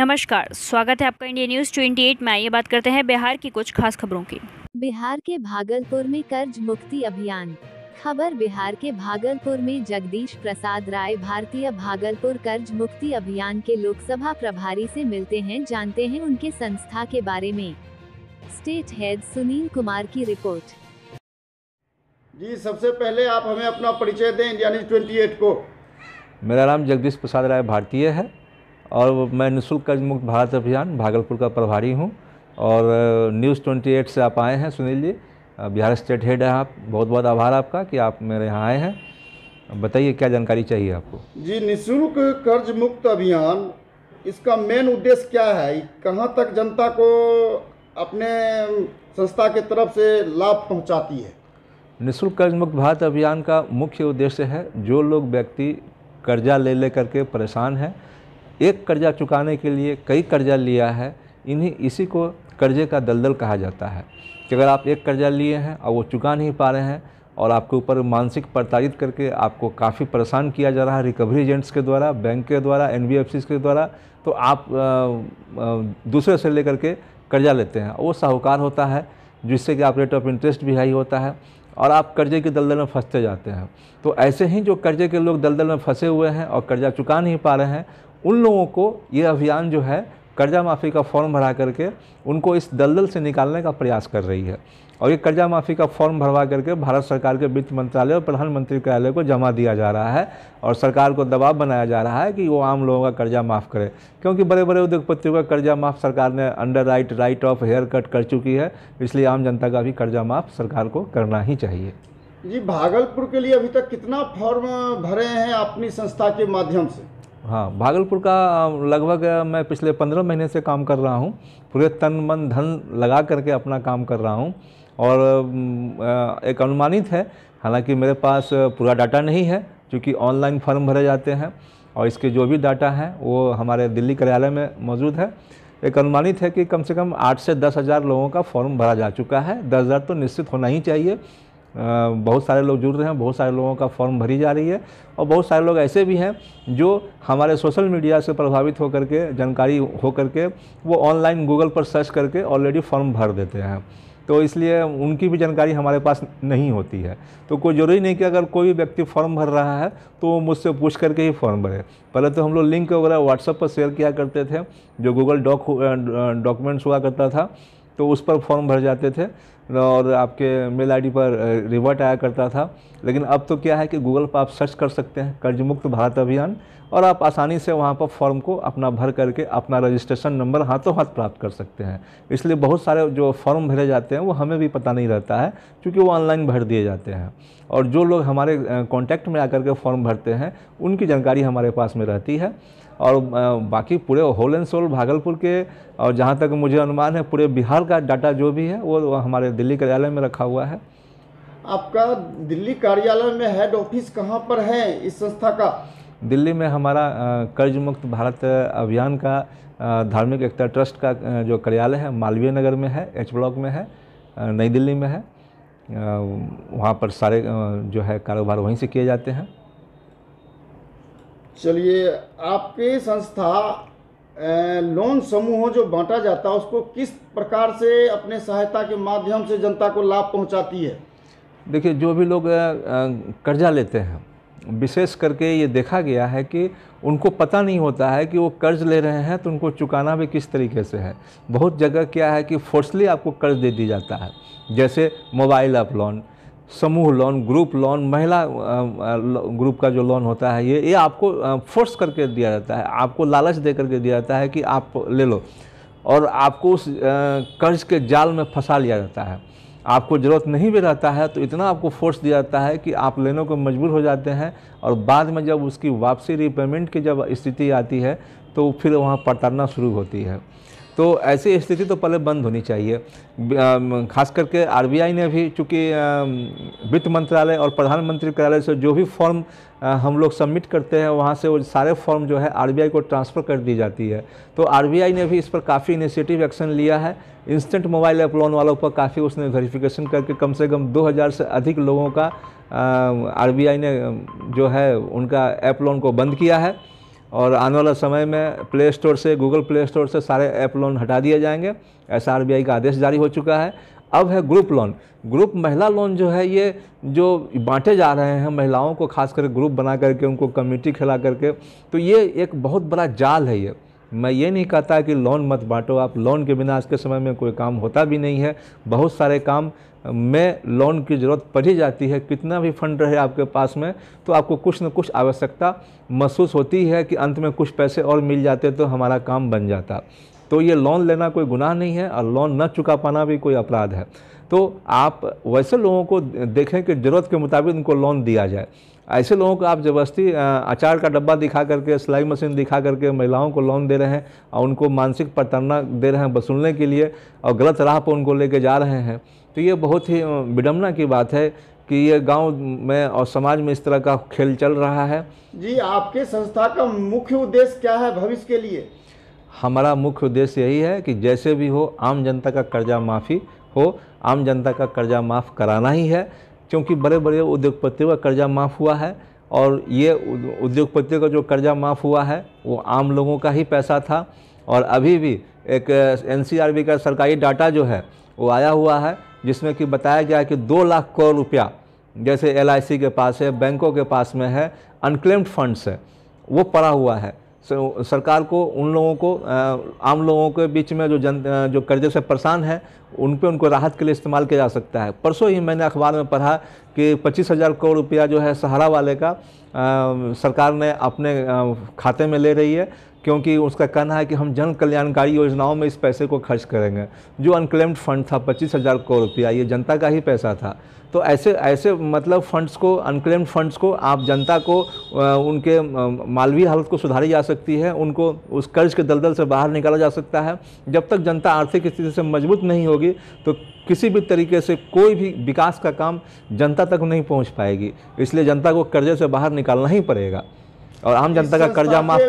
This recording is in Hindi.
नमस्कार स्वागत है आपका इंडिया न्यूज़ 28 में आइए बात करते हैं बिहार की कुछ खास खबरों की बिहार के भागलपुर में कर्ज मुक्ति अभियान खबर बिहार के भागलपुर में जगदीश प्रसाद राय भारतीय भागलपुर कर्ज मुक्ति अभियान के लोकसभा प्रभारी से मिलते हैं जानते हैं उनके संस्था के बारे में स्टेट हेड सुनील कुमार की रिपोर्ट जी सबसे पहले आप हमें अपना परिचय दें इंडिया न्यूज ट्वेंटी को मेरा नाम जगदीश प्रसाद राय भारतीय है और मैं निःशुल्क कर्ज मुक्त भारत अभियान भागलपुर का प्रभारी हूँ और न्यूज़ ट्वेंटी एट से आप आए हैं सुनील जी बिहार स्टेट हेड है आप बहुत बहुत आभार आपका कि आप मेरे यहाँ आए हैं बताइए क्या जानकारी चाहिए आपको जी निःशुल्क कर्ज मुक्त अभियान इसका मेन उद्देश्य क्या है कहाँ तक जनता को अपने संस्था के तरफ से लाभ पहुँचाती है निःशुल्क कर्ज मुक्त भारत अभियान का मुख्य उद्देश्य है जो लोग व्यक्ति कर्जा ले ले करके परेशान हैं एक कर्जा चुकाने के लिए कई कर्जा लिया है इन्हीं इसी को कर्जे का दलदल कहा जाता है कि अगर आप एक कर्जा लिए हैं और वो चुका नहीं पा रहे हैं और आपके ऊपर मानसिक प्रताड़ित करके आपको काफ़ी परेशान किया जा रहा है रिकवरी एजेंट्स के द्वारा बैंक के द्वारा एन के द्वारा तो आप दूसरे से लेकर के कर्जा लेते हैं वो साहूकार होता है जिससे कि आप रेट ऑफ इंटरेस्ट भी हाई होता है और आप कर्जे के दलदल में फंसते जाते हैं तो ऐसे ही जो कर्जे के लोग दलदल में फंसे हुए हैं और कर्जा चुका नहीं पा रहे हैं उन लोगों को ये अभियान जो है कर्जा माफ़ी का फॉर्म भरा करके उनको इस दलदल से निकालने का प्रयास कर रही है और ये कर्जा माफ़ी का फॉर्म भरवा करके भारत सरकार के वित्त मंत्रालय और प्रधानमंत्री कार्यालय को जमा दिया जा रहा है और सरकार को दबाव बनाया जा रहा है कि वो आम लोगों का कर्जा माफ़ करे क्योंकि बड़े बड़े उद्योगपतियों का कर्जा माफ़ सरकार ने underwrite write off haircut कर चुकी है इसलिए आम जनता का भी कर्जा माफ़ सरकार को करना ही चाहिए जी भागलपुर के लिए अभी तक कितना फॉर्म भरे हैं अपनी संस्था के माध्यम से हाँ भागलपुर का लगभग मैं पिछले पंद्रह महीने से काम कर रहा हूँ पूरे तन मन धन लगा करके अपना काम कर रहा हूँ और एक अनुमानित है हालांकि मेरे पास पूरा डाटा नहीं है क्योंकि ऑनलाइन फॉर्म भरे जाते हैं और इसके जो भी डाटा हैं वो हमारे दिल्ली कार्यालय में मौजूद है एक अनुमानित है कि कम से कम आठ से दस हज़ार लोगों का फॉर्म भरा जा चुका है दस हज़ार तो निश्चित होना ही चाहिए बहुत सारे लोग जुड़ रहे हैं बहुत सारे लोगों का फॉर्म भरी जा रही है और बहुत सारे लोग ऐसे भी हैं जो हमारे सोशल मीडिया से प्रभावित होकर के जानकारी होकर के वो ऑनलाइन गूगल पर सर्च करके ऑलरेडी फॉर्म भर देते हैं तो इसलिए उनकी भी जानकारी हमारे पास नहीं होती है तो कोई ज़रूरी नहीं कि अगर कोई भी व्यक्ति फॉर्म भर रहा है तो वो मुझसे पूछ करके ही फॉर्म भरे पहले तो हम लोग लिंक वगैरह व्हाट्सअप पर शेयर किया करते थे जो गूगल डॉक डॉक्यूमेंट्स हुआ करता था तो उस पर फॉर्म भर जाते थे और आपके मेल आईडी पर रिवर्ट आया करता था लेकिन अब तो क्या है कि गूगल पर आप सर्च कर सकते हैं कर्ज मुक्त भारत अभियान और आप आसानी से वहाँ पर फॉर्म को अपना भर करके अपना रजिस्ट्रेशन नंबर हाथों हाथ प्राप्त कर सकते हैं इसलिए बहुत सारे जो फॉर्म भरे जाते हैं वो हमें भी पता नहीं रहता है क्योंकि वो ऑनलाइन भर दिए जाते हैं और जो लोग हमारे कॉन्टैक्ट में आकर के फॉर्म भरते हैं उनकी जानकारी हमारे पास में रहती है और बाकी पूरे होल एंड सोल भागलपुर के और जहाँ तक मुझे अनुमान है पूरे बिहार का डाटा जो भी है वो हमारे दिल्ली कार्यालय में रखा हुआ है आपका दिल्ली कार्यालय में हेड ऑफिस कहाँ पर है इस संस्था का दिल्ली में हमारा कर्ज मुक्त भारत अभियान का धार्मिक एकता ट्रस्ट का जो कार्यालय है मालवीय नगर में है एच ब्लॉक में है नई दिल्ली में है वहाँ पर सारे जो है कारोबार वहीं से किए जाते हैं चलिए आपके संस्था लोन समूह जो बांटा जाता है उसको किस प्रकार से अपने सहायता के माध्यम से जनता को लाभ पहुंचाती है देखिए जो भी लोग कर्जा लेते हैं विशेष करके ये देखा गया है कि उनको पता नहीं होता है कि वो कर्ज ले रहे हैं तो उनको चुकाना भी किस तरीके से है बहुत जगह क्या है कि फोर्सली आपको कर्ज दे दिया जाता है जैसे मोबाइल ऐप लोन समूह लोन ग्रुप लोन महिला ग्रुप का जो लोन होता है ये ये आपको फोर्स करके दिया जाता है आपको लालच दे करके दिया जाता है कि आप ले लो और आपको उस कर्ज के जाल में फंसा लिया जाता है आपको ज़रूरत नहीं भी रहता है तो इतना आपको फोर्स दिया जाता है कि आप लेने को मजबूर हो जाते हैं और बाद में जब उसकी वापसी रिपेमेंट की जब स्थिति आती है तो फिर वहाँ पड़ताड़ना शुरू होती है तो ऐसी स्थिति तो पहले बंद होनी चाहिए खास करके आरबीआई ने भी चूँकि वित्त मंत्रालय और प्रधानमंत्री कार्यालय से जो भी फॉर्म हम लोग सबमिट करते हैं वहाँ से वो सारे फॉर्म जो है आरबीआई को ट्रांसफ़र कर दी जाती है तो आरबीआई ने भी इस पर काफ़ी इनिशिएटिव एक्शन लिया है इंस्टेंट मोबाइल ऐप लोन वालों पर काफ़ी उसने वेरिफिकेशन करके कम से कम 2000 से अधिक लोगों का आर ने जो है उनका ऐप लोन को बंद किया है और आने वाला समय में प्ले स्टोर से गूगल प्ले स्टोर से सारे ऐप लोन हटा दिए जाएंगे ऐसा आर का आदेश जारी हो चुका है अब है ग्रुप लोन ग्रुप महिला लोन जो है ये जो बांटे जा रहे हैं महिलाओं को खासकर ग्रुप बना करके उनको कमेटी खिला करके तो ये एक बहुत बड़ा जाल है ये मैं ये नहीं कहता कि लोन मत बांटो आप लोन के बिना आज के समय में कोई काम होता भी नहीं है बहुत सारे काम में लोन की ज़रूरत पड़ी जाती है कितना भी फंड रहे आपके पास में तो आपको कुछ न कुछ आवश्यकता महसूस होती है कि अंत में कुछ पैसे और मिल जाते तो हमारा काम बन जाता तो ये लोन लेना कोई गुनाह नहीं है और लोन न चुका पाना भी कोई अपराध है तो आप वैसे लोगों को देखें कि ज़रूरत के मुताबिक उनको लोन दिया जाए ऐसे लोगों को आप जबरदस्ती अचार का डब्बा दिखा करके सिलाई मशीन दिखा करके महिलाओं को लोन दे रहे हैं और उनको मानसिक प्रताड़ना दे रहे हैं वसूलने के लिए और गलत राह पर उनको लेके जा रहे हैं तो ये बहुत ही विडम्बना की बात है कि ये गांव में और समाज में इस तरह का खेल चल रहा है जी आपके संस्था का मुख्य उद्देश्य क्या है भविष्य के लिए हमारा मुख्य उद्देश्य यही है कि जैसे भी हो आम जनता का कर्जा माफ़ी हो आम जनता का कर्जा माफ़ कराना ही है क्योंकि बड़े बड़े उद्योगपतियों का कर्जा माफ़ हुआ है और ये उद्योगपतियों का जो कर्जा माफ़ हुआ है वो आम लोगों का ही पैसा था और अभी भी एक एन का सरकारी डाटा जो है वो आया हुआ है जिसमें कि बताया गया कि दो लाख करोड़ रुपया जैसे एल के पास है बैंकों के पास में है अनक्लेम्ड फंड्स है वो पड़ा हुआ है तो सरकार को उन लोगों को आम लोगों के बीच में जो जन जो कर्जे से परेशान है उन पे उनको राहत के लिए इस्तेमाल किया जा सकता है परसों ही मैंने अखबार में पढ़ा कि पच्चीस हज़ार करोड़ रुपया जो है सहारा वाले का आ, सरकार ने अपने खाते में ले रही है क्योंकि उसका कहना है कि हम जन कल्याणकारी योजनाओं में इस पैसे को खर्च करेंगे जो अनक्लेम्ड फंड था पच्चीस हज़ार करोड़ रुपया ये जनता का ही पैसा था तो ऐसे ऐसे मतलब फंड्स को अनक्लेम्ड फंड्स को आप जनता को उनके मालवीय हालत को सुधारी जा सकती है उनको उस कर्ज के दलदल से बाहर निकाला जा सकता है जब तक जनता आर्थिक स्थिति से मजबूत नहीं होगी तो किसी भी तरीके से कोई भी विकास का काम जनता तक नहीं पहुँच पाएगी इसलिए जनता को कर्जे से बाहर निकालना ही पड़ेगा और आम जनता का कर्जा माफ